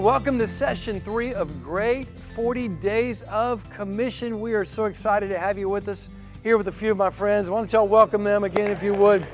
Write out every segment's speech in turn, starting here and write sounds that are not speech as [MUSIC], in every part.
welcome to session three of Great 40 Days of Commission. We are so excited to have you with us here with a few of my friends. Why don't y'all welcome them again if you would?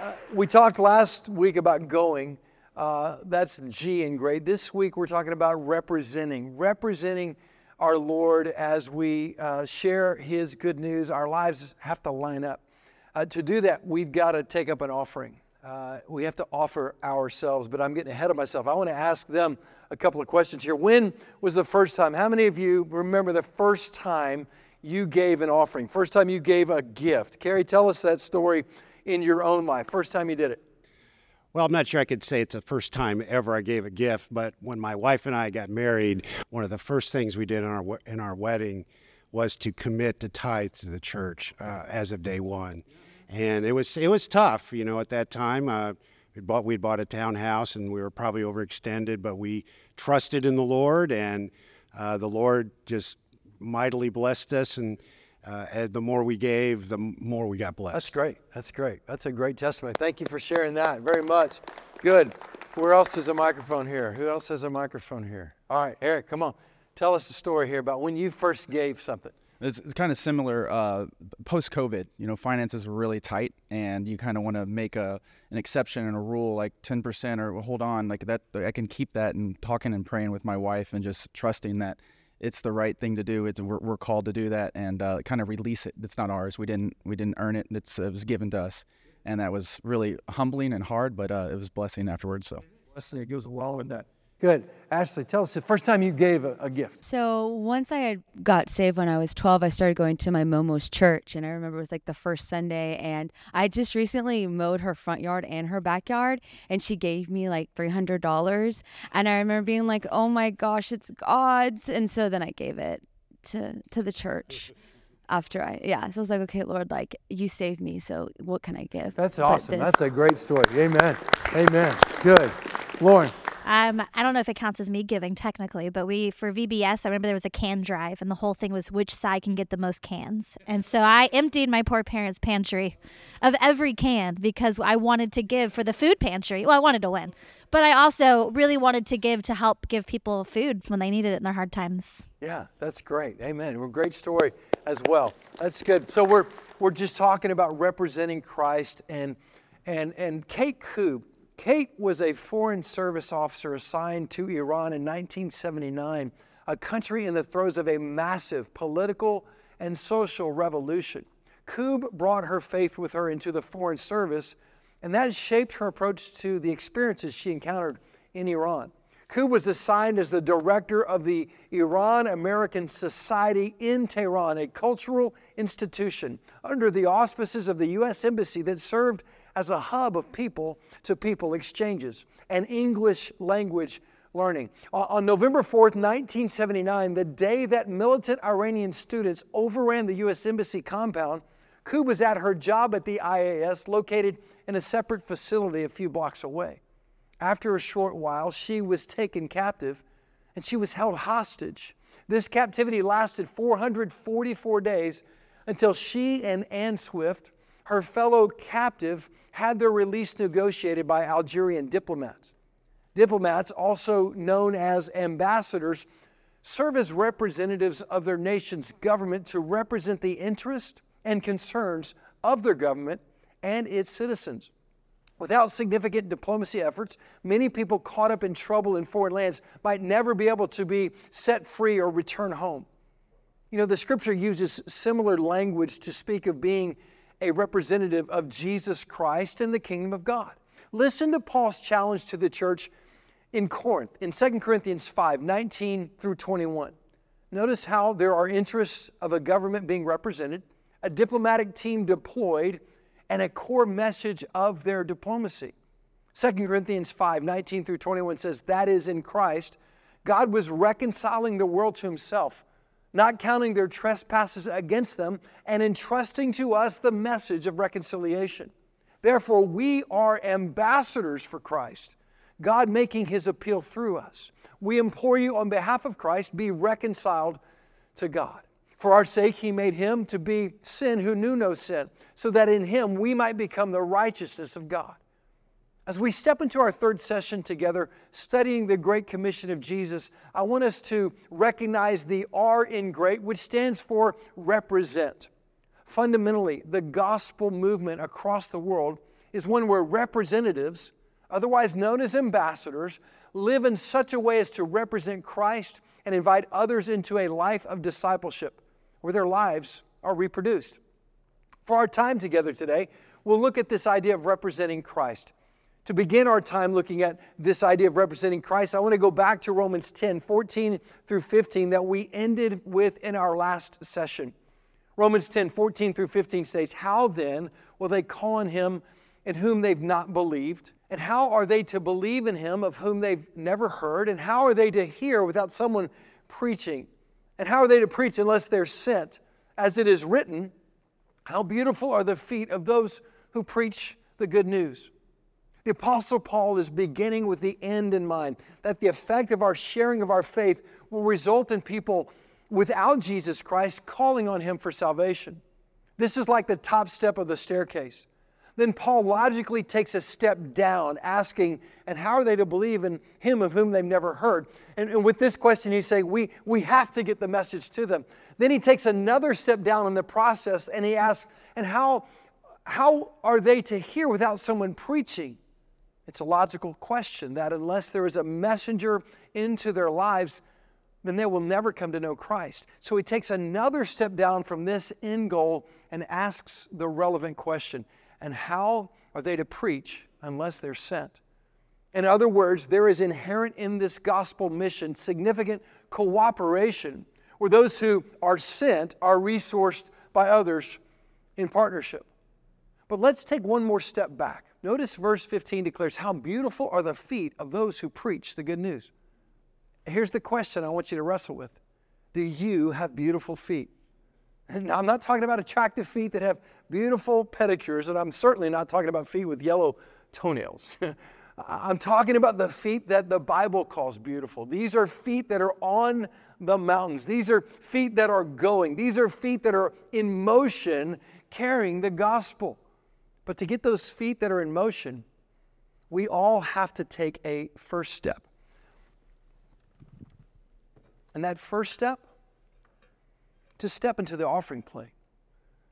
Uh, we talked last week about going. Uh, that's G in grade. This week we're talking about representing, representing our Lord as we uh, share His good news. Our lives have to line up. Uh, to do that, we've got to take up an offering uh, we have to offer ourselves, but I'm getting ahead of myself. I want to ask them a couple of questions here. When was the first time? How many of you remember the first time you gave an offering? First time you gave a gift? Carrie, tell us that story in your own life. First time you did it. Well, I'm not sure I could say it's the first time ever I gave a gift, but when my wife and I got married, one of the first things we did in our in our wedding was to commit to tithe to the church uh, as of day one and it was it was tough. You know, at that time, uh, we bought we bought a townhouse, and we were probably overextended, but we trusted in the Lord, and uh, the Lord just mightily blessed us and. Uh, the more we gave, the more we got blessed. That's great. That's great. That's a great testimony. Thank you for sharing that very much. Good. Where else is a microphone here? Who else has a microphone here? All right, Eric, come on. Tell us the story here about when you first gave something. It's, it's kind of similar. Uh, Post COVID, you know, finances were really tight, and you kind of want to make a an exception and a rule like ten percent or well, hold on, like that. I can keep that and talking and praying with my wife and just trusting that it's the right thing to do. It's we're, we're called to do that and uh, kind of release it. It's not ours. We didn't we didn't earn it. It's it was given to us, and that was really humbling and hard, but uh, it was blessing afterwards. So blessing. It goes a wow that. Good. Ashley, tell us the first time you gave a, a, gift. So once I had got saved when I was 12, I started going to my Momo's church, and I remember it was like the first Sunday, and I just recently mowed her front yard and her backyard, and she gave me like $300, and I remember being like, "Oh my gosh, it's God's!" And so then I gave it to to the church. After I, yeah, so I was like, okay, Lord, like you saved me, so what can I give? That's awesome. That's a great story. Amen. Amen. Good. Lauren, um, I don't know if it counts as me giving technically, but we for VBS, I remember there was a can drive, and the whole thing was which side can get the most cans. And so I emptied my poor parents' pantry of every can because I wanted to give for the food pantry. Well, I wanted to win, but I also really wanted to give to help give people food when they needed it in their hard times. Yeah, that's great. Amen. we a great story as well. That's good. So we're we're just talking about representing Christ and and and Kate Coop Kate was a Foreign Service officer assigned to Iran in 1979, a country in the throes of a massive political and social revolution. Koob brought her faith with her into the Foreign Service, and that shaped her approach to the experiences she encountered in Iran. Koo was assigned as the director of the Iran American Society in Tehran, a cultural institution under the auspices of the U.S. Embassy that served as a hub of people to people exchanges and English language learning. Uh, on November 4th, 1979, the day that militant Iranian students overran the U.S. Embassy compound, Koo was at her job at the IAS, located in a separate facility a few blocks away. After a short while, she was taken captive and she was held hostage. This captivity lasted 444 days until she and Anne Swift, her fellow captive, had their release negotiated by Algerian diplomats. Diplomats, also known as ambassadors, serve as representatives of their nation's government to represent the interest and concerns of their government and its citizens. Without significant diplomacy efforts, many people caught up in trouble in foreign lands might never be able to be set free or return home. You know, the scripture uses similar language to speak of being a representative of Jesus Christ and the kingdom of God. Listen to Paul's challenge to the church in Corinth in 2 Corinthians 5 19 through 21. Notice how there are interests of a government being represented, a diplomatic team deployed and a core message of their diplomacy. 2 Corinthians 5 19 through 21 says, That is, in Christ, God was reconciling the world to himself, not counting their trespasses against them, and entrusting to us the message of reconciliation. Therefore, we are ambassadors for Christ, God making his appeal through us. We implore you on behalf of Christ, be reconciled to God. For our sake, he made him to be sin who knew no sin, so that in him we might become the righteousness of God. As we step into our third session together, studying the Great Commission of Jesus, I want us to recognize the R in great, which stands for represent. Fundamentally, the gospel movement across the world is one where representatives, otherwise known as ambassadors, live in such a way as to represent Christ and invite others into a life of discipleship where their lives are reproduced. For our time together today, we'll look at this idea of representing Christ. To begin our time looking at this idea of representing Christ, I want to go back to Romans 10 14 through 15 that we ended with in our last session. Romans 10 14 through 15 states, How then will they call on him in whom they've not believed? And how are they to believe in him of whom they've never heard? And how are they to hear without someone preaching? And how are they to preach unless they're sent? As it is written, how beautiful are the feet of those who preach the good news. The Apostle Paul is beginning with the end in mind that the effect of our sharing of our faith will result in people without Jesus Christ calling on Him for salvation. This is like the top step of the staircase. Then Paul logically takes a step down, asking, and how are they to believe in him of whom they've never heard? And, and with this question, he's saying, we, we have to get the message to them. Then he takes another step down in the process and he asks, and how, how are they to hear without someone preaching? It's a logical question that unless there is a messenger into their lives, then they will never come to know Christ. So he takes another step down from this end goal and asks the relevant question and how are they to preach unless they're sent? In other words, there is inherent in this gospel mission significant cooperation where those who are sent are resourced by others in partnership. But let's take one more step back. Notice verse 15 declares, How beautiful are the feet of those who preach the good news. Here's the question I want you to wrestle with Do you have beautiful feet? I'm not talking about attractive feet that have beautiful pedicures, and I'm certainly not talking about feet with yellow toenails. [LAUGHS] I'm talking about the feet that the Bible calls beautiful. These are feet that are on the mountains. These are feet that are going. These are feet that are in motion carrying the gospel. But to get those feet that are in motion, we all have to take a first step. And that first step to step into the offering plate.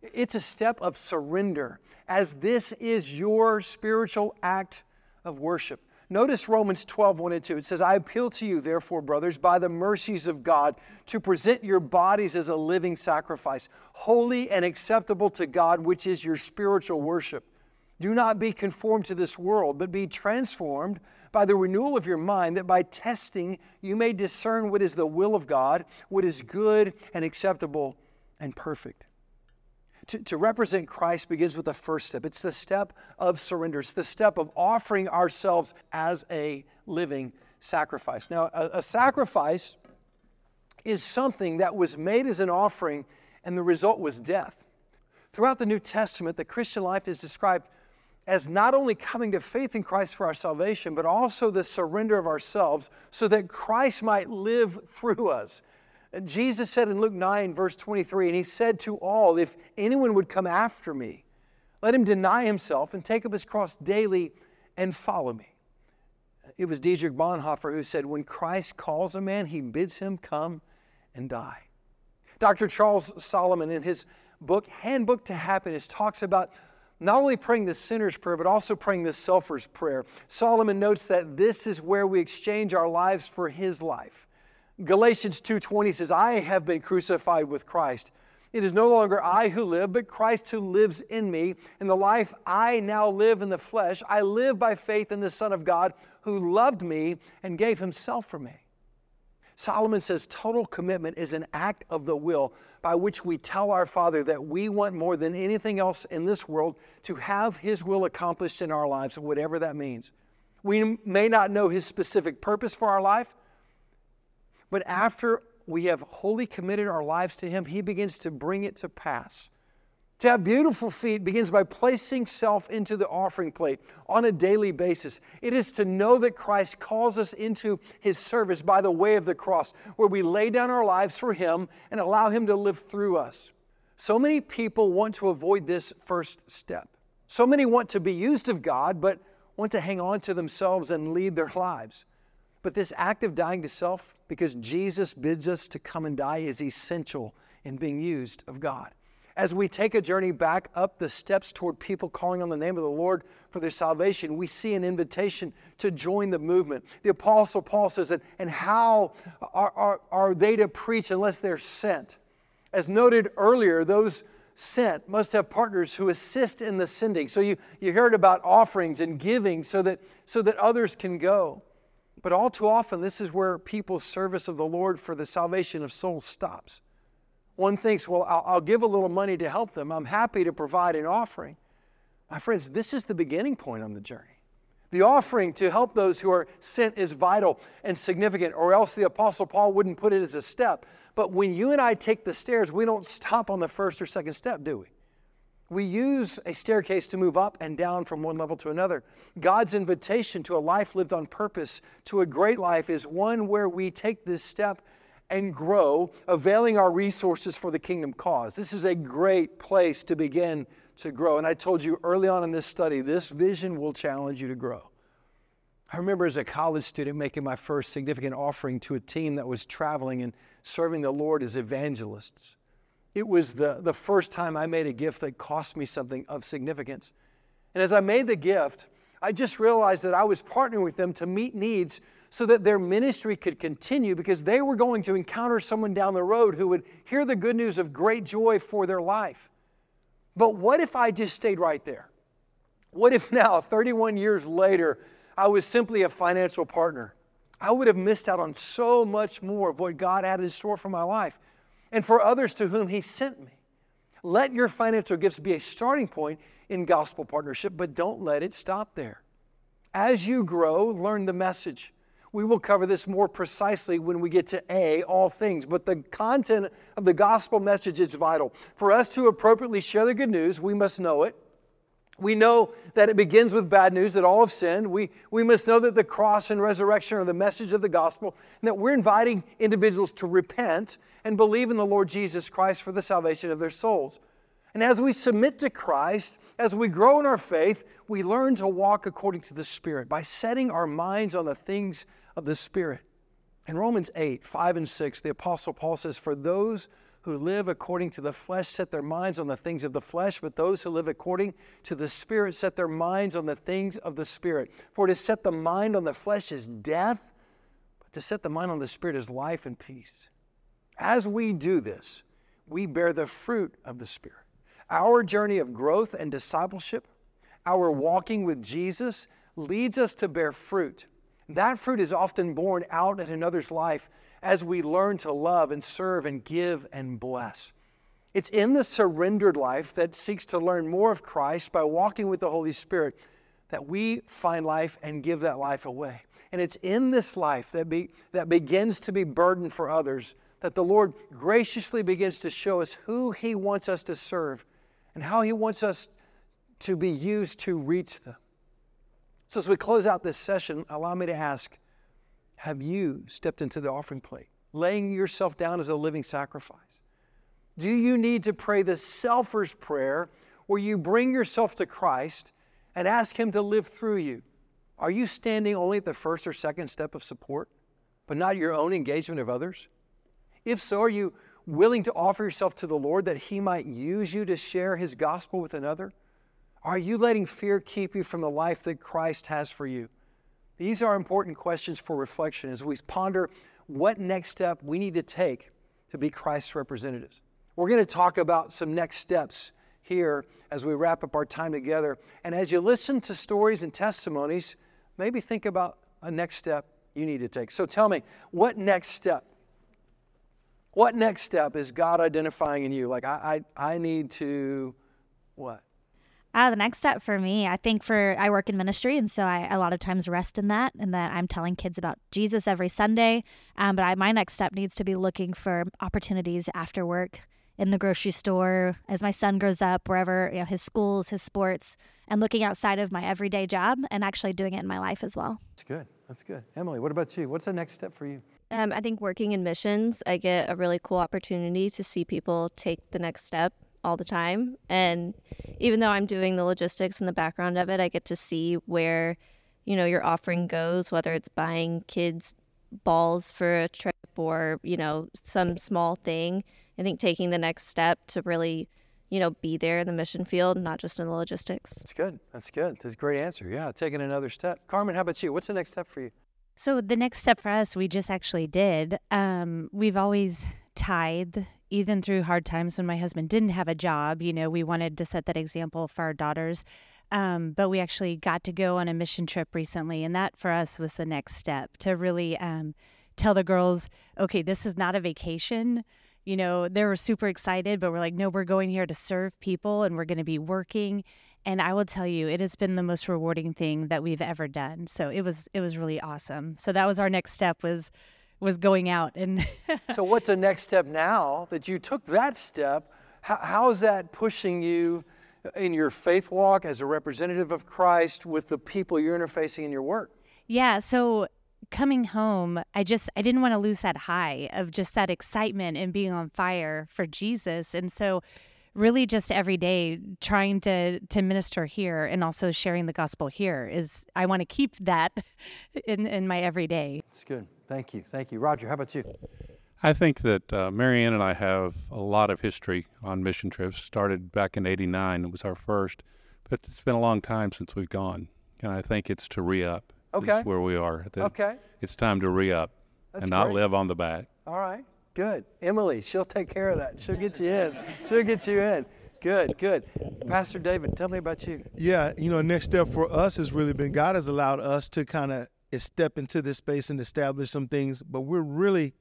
It's a step of surrender, as this is your spiritual act of worship. Notice Romans 12, 1 and 2. It says, I appeal to you, therefore, brothers, by the mercies of God, to present your bodies as a living sacrifice, holy and acceptable to God, which is your spiritual worship. Do not be conformed to this world, but be transformed by the renewal of your mind, that by testing you may discern what is the will of God, what is good and acceptable and perfect. To, to, represent Christ begins with the first step. It's the step of surrender. It's the step of offering ourselves as a living sacrifice. Now, a, a sacrifice is something that was made as an offering, and the result was death. Throughout the New Testament, the Christian life is described as not only coming to faith in Christ for our salvation, but also the surrender of ourselves so that Christ might live through us. And Jesus said in Luke 9, verse 23, and he said to all, If anyone would come after me, let him deny himself and take up his cross daily and follow me. It was Dietrich Bonhoeffer who said, When Christ calls a man, he bids him come and die. Dr. Charles Solomon, in his book, Handbook to Happiness, talks about not only praying the sinner's prayer, but also praying the selfer's prayer. Solomon notes that this is where we exchange our lives for his life. Galatians 2:20 says, "I have been crucified with Christ. It is no longer I who live, but Christ who lives in me. And the life I now live in the flesh, I live by faith in the Son of God who loved me and gave himself for me." Solomon says total commitment is an act of the will by which we tell our Father that we want more than anything else in this world to have His will accomplished in our lives, whatever that means. We may not know His specific purpose for our life, but after we have wholly committed our lives to Him, He begins to bring it to pass. To have beautiful feet begins by placing self into the offering plate on a daily basis. It is to know that Christ calls us into his service by the way of the cross, where we lay down our lives for him and allow him to live through us. So many people want to avoid this first step. So many want to be used of God, but want to hang on to themselves and lead their lives. But this act of dying to self, because Jesus bids us to come and die, is essential in being used of God. As we take a journey back up the steps toward people calling on the name of the Lord for their salvation, we see an invitation to join the movement. The Apostle Paul says that, and how are, are, are they to preach unless they're sent? As noted earlier, those sent must have partners who assist in the sending. So you, you heard about offerings and giving so that, so that others can go. But all too often, this is where people's service of the Lord for the salvation of souls stops. One thinks, well, I'll, I'll give a little money to help them. I'm happy to provide an offering. My friends, this is the beginning point on the journey. The offering to help those who are sent is vital and significant, or else the Apostle Paul wouldn't put it as a step. But when you and I take the stairs, we don't stop on the first or second step, do we? We use a staircase to move up and down from one level to another. God's invitation to a life lived on purpose, to a great life, is one where we take this step and grow, availing our resources for the kingdom cause. This is a great place to begin to grow. And I told you early on in this study, this vision will challenge you to grow. I remember as a college student making my first significant offering to a team that was traveling and serving the Lord as evangelists. It was the, the first time I made a gift that cost me something of significance. And as I made the gift, I just realized that I was partnering with them to meet needs so that their ministry could continue because they were going to encounter someone down the road who would hear the good news of great joy for their life. But what if I just stayed right there? What if now, [LAUGHS] 31 years later, I was simply a financial partner? I would have missed out on so much more of what God had in store for my life and for others to whom He sent me. Let your financial gifts be a starting point in gospel partnership, but don't let it stop there. As you grow, learn the message. We will cover this more precisely when we get to A, all things. But the content of the gospel message is vital. For us to appropriately share the good news, we must know it. We know that it begins with bad news, that all have sinned. We, we must know that the cross and resurrection are the message of the gospel, and that we're inviting individuals to repent and believe in the Lord Jesus Christ for the salvation of their souls. And as we submit to Christ, as we grow in our faith, we learn to walk according to the Spirit by setting our minds on the things of the Spirit. In Romans 8, 5 and 6, the Apostle Paul says, For those who live according to the flesh set their minds on the things of the flesh, but those who live according to the Spirit set their minds on the things of the Spirit. For to set the mind on the flesh is death, but to set the mind on the Spirit is life and peace. As we do this, we bear the fruit of the Spirit. Our journey of growth and discipleship, our walking with Jesus, leads us to bear fruit that fruit is often borne out in another's life as we learn to love and serve and give and bless. It's in the surrendered life that seeks to learn more of Christ by walking with the Holy Spirit that we find life and give that life away. And it's in this life that, be, that begins to be burdened for others that the Lord graciously begins to show us who He wants us to serve and how He wants us to be used to reach them. So, as we close out this session, allow me to ask Have you stepped into the offering plate, laying yourself down as a living sacrifice? Do you need to pray the selfer's prayer where you bring yourself to Christ and ask Him to live through you? Are you standing only at the first or second step of support, but not your own engagement of others? If so, are you willing to offer yourself to the Lord that He might use you to share His gospel with another? Are you letting fear keep you from the life that Christ has for you? These are important questions for reflection as we ponder what next step we need to take to be Christ's representatives. We're going to talk about some next steps here as we wrap up our time together. And as you listen to stories and testimonies, maybe think about a next step you need to take. So tell me, what next step? What next step is God identifying in you? Like, I, I, I need to what? Oh, the next step for me, I think for I work in ministry, and so I a lot of times rest in that, and that I'm telling kids about Jesus every Sunday. Um, but I, my next step needs to be looking for opportunities after work in the grocery store as my son grows up, wherever you know his schools, his sports, and looking outside of my everyday job and actually doing it in my life as well. That's good. That's good. Emily, what about you? What's the next step for you? Um, I think working in missions, I get a really cool opportunity to see people take the next step all the time. And even though I'm doing the logistics and the background of it, I get to see where, you know, your offering goes, whether it's buying kids balls for a trip or, you know, some small thing. I think taking the next step to really, you know, be there in the mission field, not just in the logistics. That's good. That's good. That's a great answer. Yeah, taking another step. Carmen, how about you? What's the next step for you? So the next step for us, we just actually did. Um, we've always tithe even through hard times when my husband didn't have a job. You know, we wanted to set that example for our daughters. Um, but we actually got to go on a mission trip recently, and that for us was the next step to really um, tell the girls, okay, this is not a vacation. You know, they were super excited, but we're like, no, we're going here to serve people and we're going to be working. And I will tell you, it has been the most rewarding thing that we've ever done. So it was it was really awesome. So that was our next step was was going out. And [LAUGHS] so, what's the next step now that you took that step? How, how is that pushing you in your faith walk as a representative of Christ with the people you're interfacing in your work? Yeah. So, coming home, I just I didn't want to lose that high of just that excitement and being on fire for Jesus. And so really just every day trying to to minister here and also sharing the gospel here is I want to keep that [LAUGHS] in in my everyday. It's good. Thank you. Thank you. Roger, how about you? I think that uh, Marianne and I have a lot of history on mission trips. Started back in 89, it was our first, but it's been a long time since we've gone. And I think it's to re up. Okay. where we are. okay. It's time to re up That's and not great. live on the back. All right. Good. Emily, she'll take care of that. She'll get you in. She'll get you in. Good, good. Pastor David, tell me about you. Yeah, you know, next step for us has really been God has allowed us to kind of is step into this space and establish some things. But we're really,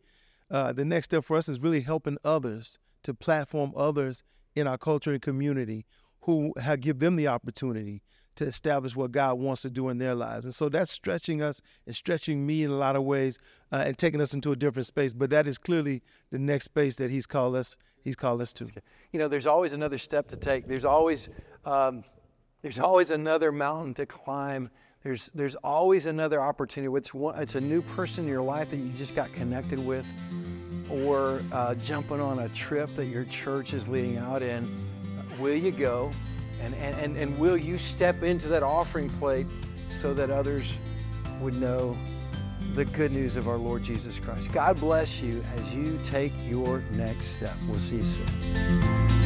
uh, the next step for us is really helping others to platform others in our culture and community who have, give them the opportunity to establish what God wants to do in their lives. And so that's stretching us and stretching me in a lot of ways uh, and taking us into a different space. But that is clearly the next space that He's called us. He's called us to. You know, there's always another step to take. There's always um, there's always another mountain to climb there's, there's always another opportunity. It's, one, it's a new person in your life that you just got connected with, or uh, jumping on a trip that your church is leading out in. Will you go? And, and, and, and will you step into that offering plate so that others would know the good news of our Lord Jesus Christ? God bless you as you take your next step. We'll see you soon.